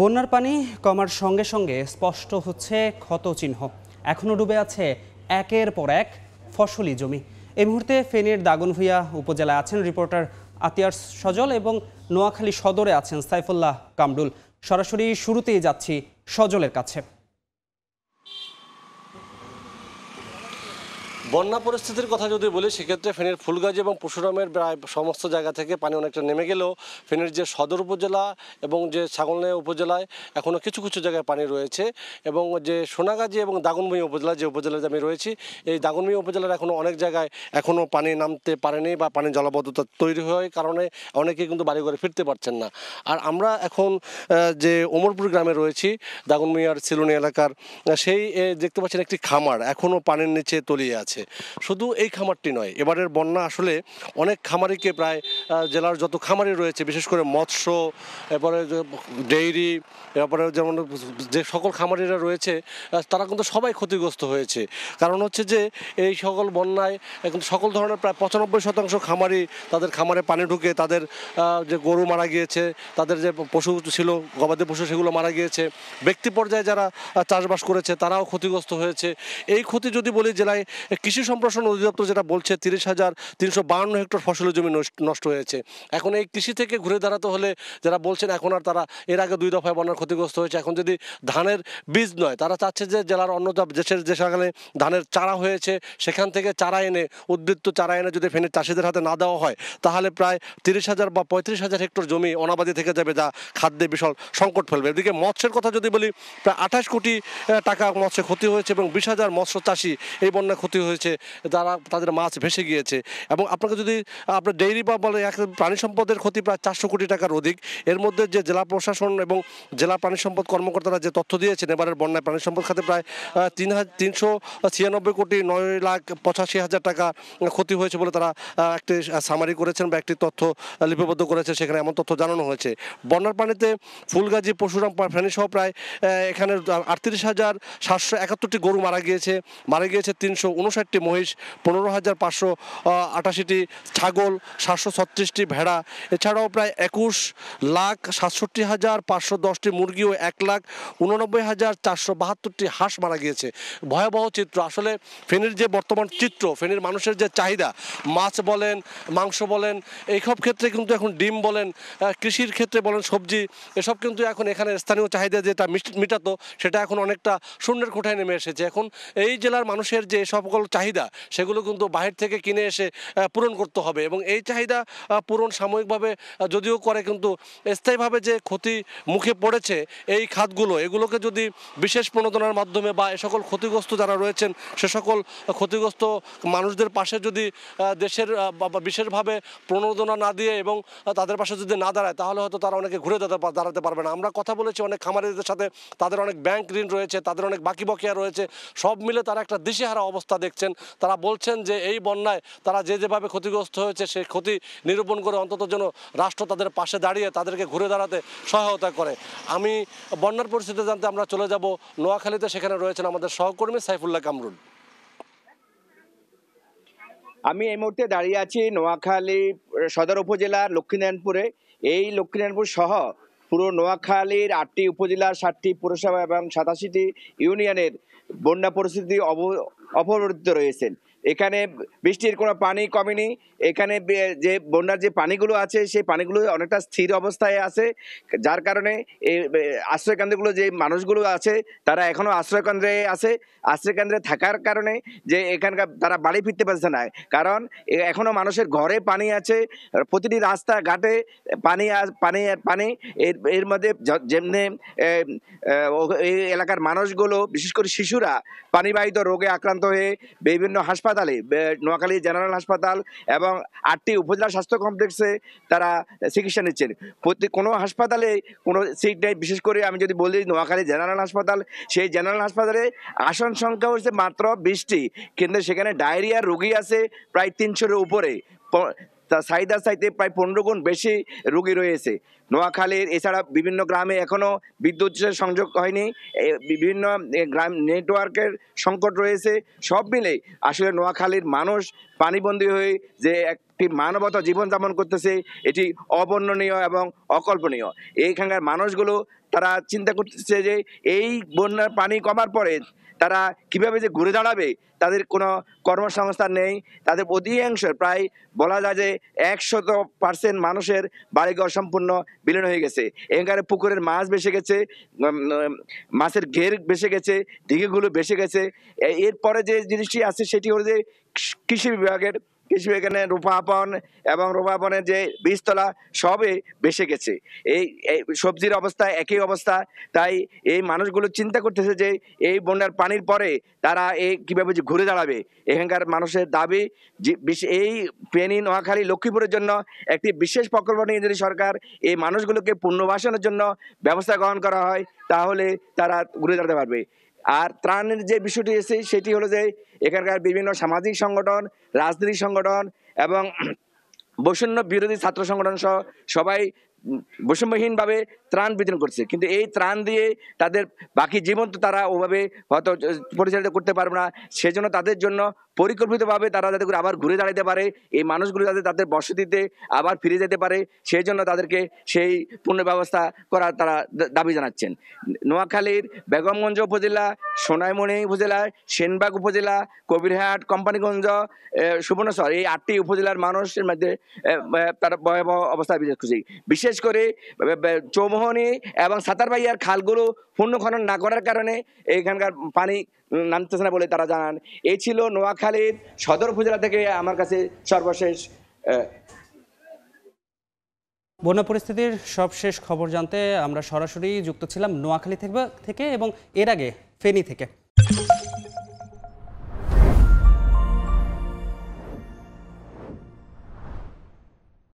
বন্যার পানি কমার সঙ্গে সঙ্গে স্পষ্ট হচ্ছে ক্ষত চিহ্ন এখনও ডুবে আছে একের পর এক ফসলি জমি এই মুহূর্তে ফেনীর দাগনভূঁয়া উপজেলায় আছেন রিপোর্টার আতিয়ার সজল এবং নোয়াখালী সদরে আছেন সাইফুল্লাহ কামরুল সরাসরি শুরুতেই যাচ্ছি সজলের কাছে বন্যা পরিস্থিতির কথা যদি বলি সেক্ষেত্রে ফেনীর ফুলগাজি এবং পশুরামের প্রায় সমস্ত জায়গা থেকে পানি অনেকটা নেমে গেলেও ফেনীর যে সদর উপজেলা এবং যে ছাগলনাইয়া উপজেলায় এখনও কিছু কিছু জায়গায় পানি রয়েছে এবং যে সোনাগাজি এবং দাগনভূঞা উপজেলা যে উপজেলাতে আমি রয়েছি এই দাগনভূঞা উপজেলার এখনও অনেক জায়গায় এখনও পানি নামতে পারেনি বা পানি জলবদ্ধতা তৈরি হওয়ার কারণে অনেকে কিন্তু বাড়ি ঘরে ফিরতে পারছেন না আর আমরা এখন যে ওমরপুর গ্রামে রয়েছি দাগনভূঞার সিলুনি এলাকার সেই দেখতে পাচ্ছেন একটি খামার এখনও পানির নিচে তলিয়ে আছে হয়েছে শুধু এই খামারটি নয় এবারের বন্যা আসলে অনেক খামারিকে প্রায় জেলার যত খামারি রয়েছে বিশেষ করে মৎস্য এরপরে ডেইরি এরপরে যেমন যে সকল খামারিরা রয়েছে তারা কিন্তু সবাই ক্ষতিগ্রস্ত হয়েছে কারণ হচ্ছে যে এই সকল বন্যায় কিন্তু সকল ধরনের প্রায় পঁচানব্বই শতাংশ খামারি তাদের খামারে পানি ঢুকে তাদের যে গরু মারা গিয়েছে তাদের যে পশু ছিল গবাদি পশু সেগুলো মারা গিয়েছে ব্যক্তি পর্যায়ে যারা চাষবাস করেছে তারাও ক্ষতিগ্রস্ত হয়েছে এই ক্ষতি যদি বলি জেলায় কৃষি সম্প্রসারণ অধিদপ্তর যেটা বলছে তিরিশ হাজার তিনশো বাহান্ন হেক্টর ফসলের জমি নষ্ট হয়েছে এখন এই কৃষি থেকে ঘুরে দাঁড়াতে হলে যারা বলছেন এখন আর তারা এর আগে দুই দফায় বন্যার ক্ষতিগ্রস্ত হয়েছে এখন যদি ধানের বীজ নয় তারা চাচ্ছে যে জেলার অন্য দেশের যে সেখানে ধানের চারা হয়েছে সেখান থেকে চারা এনে উদ্বৃত্ত চারা এনে যদি ফেনে চাষিদের হাতে না দেওয়া হয় তাহলে প্রায় তিরিশ হাজার বা পঁয়ত্রিশ হাজার হেক্টর জমি অনাবাদি থেকে যাবে যা খাদ্যে বিশাল সংকট ফেলবে এদিকে মৎস্যের কথা যদি বলি প্রায় আঠাশ কোটি টাকা মৎস্য ক্ষতি হয়েছে এবং বিশ হাজার মৎস্য চাষি এই বন্যা ক্ষতি হয়েছে হয়েছে তারা তাদের মাছ ভেসে গিয়েছে এবং আপনাকে যদি আপনার ডেইরি বা বলে এক প্রাণী সম্পদের ক্ষতি প্রায় চারশো কোটি টাকার অধিক এর মধ্যে যে জেলা প্রশাসন এবং জেলা প্রাণী সম্পদ কর্মকর্তারা যে তথ্য দিয়েছেন এবারের বন্যায় প্রাণী সম্পদ খাতে প্রায় তিন তিনশো ছিয়ানব্বই কোটি নয় লাখ পঁচাশি হাজার টাকা ক্ষতি হয়েছে বলে তারা একটি সামারি করেছেন বা একটি তথ্য লিপিবদ্ধ করেছে সেখানে এমন তথ্য জানানো হয়েছে বন্যার পানিতে ফুলগাজী পশুরাম সহ প্রায় এখানে আটত্রিশ হাজার সাতশো একাত্তরটি গরু মারা গিয়েছে মারা গিয়েছে তিনশো উনষাট ষাটটি মহিষ পনেরো হাজার পাঁচশো আটাশিটি ছাগল সাতশো ছত্রিশটি ভেড়া এছাড়াও প্রায় একুশ লাখ সাতষট্টি হাজার পাঁচশো দশটি মুরগি ও এক লাখ উননব্বই হাজার চারশো বাহাত্তরটি হাঁস মারা গিয়েছে ভয়াবহ চিত্র আসলে ফেনীর যে বর্তমান চিত্র ফেনীর মানুষের যে চাহিদা মাছ বলেন মাংস বলেন এইসব ক্ষেত্রে কিন্তু এখন ডিম বলেন কৃষির ক্ষেত্রে বলেন সবজি এসব কিন্তু এখন এখানে স্থানীয় চাহিদা যেটা মিটাতো সেটা এখন অনেকটা শূন্যের কোঠায় নেমে এসেছে এখন এই জেলার মানুষের যে সকল চাহিদা সেগুলো কিন্তু বাহির থেকে কিনে এসে পূরণ করতে হবে এবং এই চাহিদা পূরণ সাময়িকভাবে যদিও করে কিন্তু স্থায়ীভাবে যে ক্ষতি মুখে পড়েছে এই খাতগুলো এগুলোকে যদি বিশেষ প্রণোদনার মাধ্যমে বা এ সকল ক্ষতিগ্রস্ত যারা রয়েছেন সে সকল ক্ষতিগ্রস্ত মানুষদের পাশে যদি দেশের বিশেষভাবে প্রণোদনা না দিয়ে এবং তাদের পাশে যদি না দাঁড়ায় তাহলে হয়তো তারা অনেকে ঘুরে দাঁড়াতে পারবে না আমরা কথা বলেছি অনেক খামারিদের সাথে তাদের অনেক ব্যাংক ঋণ রয়েছে তাদের অনেক বাকি বকেয়া রয়েছে সব মিলে তারা একটা দিশেহারা অবস্থা দেখছে দিচ্ছেন তারা বলছেন যে এই বন্যায় তারা যে যেভাবে ক্ষতিগ্রস্ত হয়েছে সেই ক্ষতি নিরূপণ করে অন্তত যেন রাষ্ট্র তাদের পাশে দাঁড়িয়ে তাদেরকে ঘুরে দাঁড়াতে সহায়তা করে আমি বন্যার পরিস্থিতি জানতে আমরা চলে যাব নোয়াখালীতে সেখানে রয়েছেন আমাদের সহকর্মী সাইফুল্লাহ কামরুল আমি এই মুহূর্তে দাঁড়িয়ে আছি নোয়াখালী সদর উপজেলার লক্ষ্মীনারায়ণপুরে এই লক্ষ্মীনারায়ণপুর সহ পুরো নোয়াখালীর আটটি উপজেলার ষাটটি পুরসভা এবং সাতাশিটি ইউনিয়নের বন্যা পরিস্থিতি অপরাজিত রয়েছেন এখানে বৃষ্টির কোনো পানি কমেনি এখানে যে বন্যার যে পানিগুলো আছে সেই পানিগুলো অনেকটা স্থির অবস্থায় আছে যার কারণে এই আশ্রয়কেন্দ্রগুলো যে মানুষগুলো আছে তারা এখনও আশ্রয়কেন্দ্রে আছে আশ্রয়কেন্দ্রে থাকার কারণে যে এখানকার তারা বাড়ি ফিরতে পারছে না কারণ এখনও মানুষের ঘরে পানি আছে প্রতিটি রাস্তা ঘাটে পানি পানি পানি এর এর মধ্যে যেমনি এই এলাকার মানুষগুলো বিশেষ করে শিশুরা পানিবাহিত রোগে আক্রান্ত হয়ে বিভিন্ন হাসপাতাল হাসপাতালে নোয়াখালী জেনারেল হাসপাতাল এবং আটটি উপজেলা স্বাস্থ্য কমপ্লেক্সে তারা চিকিৎসা নিচ্ছেন প্রতি কোনো হাসপাতালে কোনো সিট নেই বিশেষ করে আমি যদি বলি নোয়াখালী জেনারেল হাসপাতাল সেই জেনারেল হাসপাতালে আসন সংখ্যা হচ্ছে মাত্র বিশটি কিন্তু সেখানে ডায়রিয়া রোগী আছে প্রায় তিনশোর উপরে তার সাইদার সাইতে প্রায় পনেরো গুণ বেশি রোগী রয়েছে নোয়াখালীর এছাড়া বিভিন্ন গ্রামে এখনও বিদ্যুৎ সংযোগ হয়নি বিভিন্ন গ্রাম নেটওয়ার্কের সংকট রয়েছে সব মিলে আসলে নোয়াখালীর মানুষ পানিবন্দী হয়ে যে এক একটি মানবতা জীবনযাপন করতেছে এটি অবর্ণনীয় এবং অকল্পনীয় এইখানকার মানুষগুলো তারা চিন্তা করতেছে যে এই বন্যার পানি কমার পরে তারা কিভাবে যে ঘুরে দাঁড়াবে তাদের কোনো কর্মসংস্থান নেই তাদের অধিকাংশ প্রায় বলা যায় যে একশত পার্সেন্ট মানুষের বাড়িঘর সম্পূর্ণ বিলীন হয়ে গেছে এখানকার পুকুরের মাছ বেসে গেছে মাছের ঘের বেসে গেছে দিঘিগুলো বেসে গেছে এরপরে যে জিনিসটি আছে সেটি হলো যে কৃষি বিভাগের কিছু এখানে রূপাপন এবং রূপাপনের যে বীজতলা সবে বেসে গেছে এই সবজির অবস্থা একই অবস্থা তাই এই মানুষগুলো চিন্তা করতেছে যে এই বন্যার পানির পরে তারা এই কীভাবে যে ঘুরে দাঁড়াবে এখানকার মানুষের দাবি এই পেনি নোয়াখালী লক্ষ্মীপুরের জন্য একটি বিশেষ প্রকল্প নিয়ে যদি সরকার এই মানুষগুলোকে পুনর্বাসনের জন্য ব্যবস্থা গ্রহণ করা হয় তাহলে তারা ঘুরে দাঁড়াতে পারবে আর ত্রাণের যে বিষয়টি এসে সেটি হলো যে এখানকার বিভিন্ন সামাজিক সংগঠন রাজনৈতিক সংগঠন এবং বৈষম্য বিরোধী ছাত্র সংগঠন সহ সবাই বৈষম্যহীনভাবে ত্রাণ বিতরণ করছে কিন্তু এই ত্রাণ দিয়ে তাদের বাকি জীবন তো তারা ওভাবে হয়তো পরিচালিত করতে পারবে না সেজন্য তাদের জন্য পরিকল্পিতভাবে তারা যাতে করে আবার ঘুরে দাঁড়াতে পারে এই মানুষগুলো যাতে তাদের বসতিতে আবার ফিরে যেতে পারে সেই জন্য তাদেরকে সেই ব্যবস্থা করার তারা দাবি জানাচ্ছেন নোয়াখালীর বেগমগঞ্জ উপজেলা সোনাইমণি উপজেলা সেনবাগ উপজেলা কবিরহাট কোম্পানিগঞ্জ সুবর্ণসর এই আটটি উপজেলার মানুষের মধ্যে তারা ভয়াবহ অবস্থা বিশেষ করছে বিশেষ করে চৌমোহনী এবং সাতারবাইয়ার খালগুলো পূর্ণ খনন না করার কারণে এখানকার পানি নামতেছে না বলে তারা জানান এই ছিল নোয়াখালী খালিদ সদর উপজেলা থেকে আমার কাছে সর্বশেষ বন্যা পরিস্থিতির সবশেষ খবর জানতে আমরা সরাসরি যুক্ত ছিলাম নোয়াখালী থেকে এবং এর আগে ফেনী থেকে